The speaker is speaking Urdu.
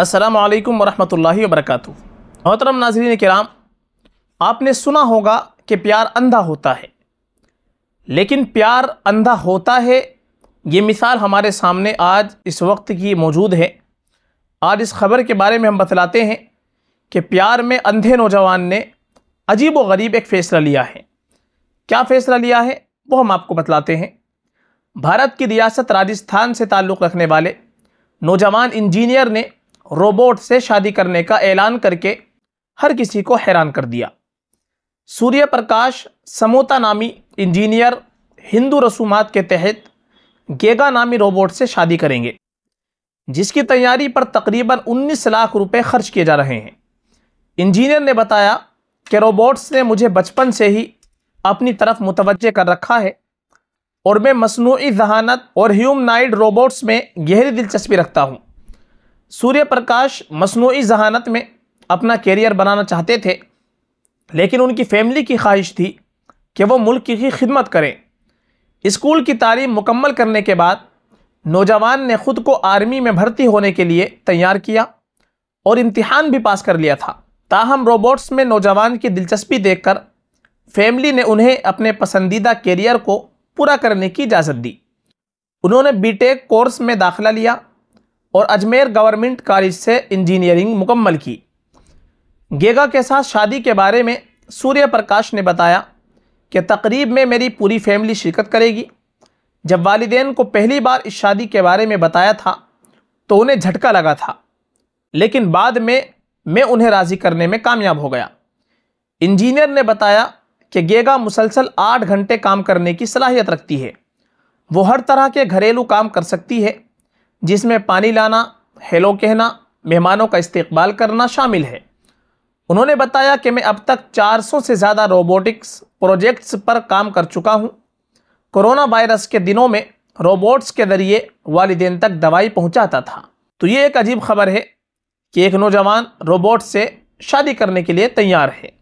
السلام علیکم ورحمۃ اللہ وبرکاتہ محترم ناظرین کرام آپ نے سنا ہوگا کہ پیار اندھا ہوتا ہے لیکن پیار اندھا ہوتا ہے یہ مثال ہمارے سامنے آج اس وقت کی موجود ہے آج اس خبر کے بارے میں ہم بتلاتے ہیں کہ پیار میں اندھے نوجوان نے عجیب و غریب ایک فیصلہ لیا ہے کیا فیصلہ لیا ہے وہ ہم آپ کو بتلاتے ہیں بھارت کی ریاست راجستھان سے تعلق رکھنے والے نوجوان انجینئر نے روبوٹ سے شادی کرنے کا اعلان کر کے ہر کسی کو حیران کر دیا سوریہ پرکاش سموتا نامی انجینئر ہندو رسومات کے تحت گیگا نامی روبوٹ سے شادی کریں گے جس کی تیاری پر تقریباً انیس لاکھ روپے خرچ کیے جا رہے ہیں انجینئر نے بتایا کہ روبوٹس نے مجھے بچپن سے ہی اپنی طرف متوجہ کر رکھا ہے اور میں مصنوعی ذہانت اور ہیومنائڈ روبوٹس میں گہری دلچسپی رکھتا ہوں سوریہ پرکاش مصنوعی ذہانت میں اپنا کیریئر بنانا چاہتے تھے لیکن ان کی فیملی کی خواہش تھی کہ وہ ملک کی خدمت کریں اسکول کی تعلیم مکمل کرنے کے بعد نوجوان نے خود کو آرمی میں بھرتی ہونے کے لیے تیار کیا اور امتحان بھی پاس کر لیا تھا تاہم روبوٹس میں نوجوان کی دلچسپی دیکھ کر فیملی نے انہیں اپنے پسندیدہ کیریئر کو پورا کرنے کی اجازت دی انہوں نے بی ٹیک کورس میں داخلہ لیا اور اجمیر گورنمنٹ کالج سے انجینئرنگ مکمل کی گیگا کے ساتھ شادی کے بارے میں سوریہ پرکاش نے بتایا کہ تقریب میں میری پوری فیملی شرکت کرے گی جب والدین کو پہلی بار اس شادی کے بارے میں بتایا تھا تو انہیں جھٹکا لگا تھا لیکن بعد میں میں انہیں راضی کرنے میں کامیاب ہو گیا انجینئر نے بتایا کہ گیگا مسلسل آٹھ گھنٹے کام کرنے کی صلاحیت رکھتی ہے وہ ہر طرح کے گھریلو کام کر سکتی ہے جس میں پانی لانا ہیلو کہنا مہمانوں کا استقبال کرنا شامل ہے انہوں نے بتایا کہ میں اب تک چار سو سے زیادہ روبوٹکس پروجیکٹس پر کام کر چکا ہوں کرونا وائرس کے دنوں میں روبوٹس کے ذریعے والدین تک دوائی پہنچاتا تھا تو یہ ایک عجیب خبر ہے کہ ایک نوجوان روبوٹ سے شادی کرنے کے لیے تیار ہے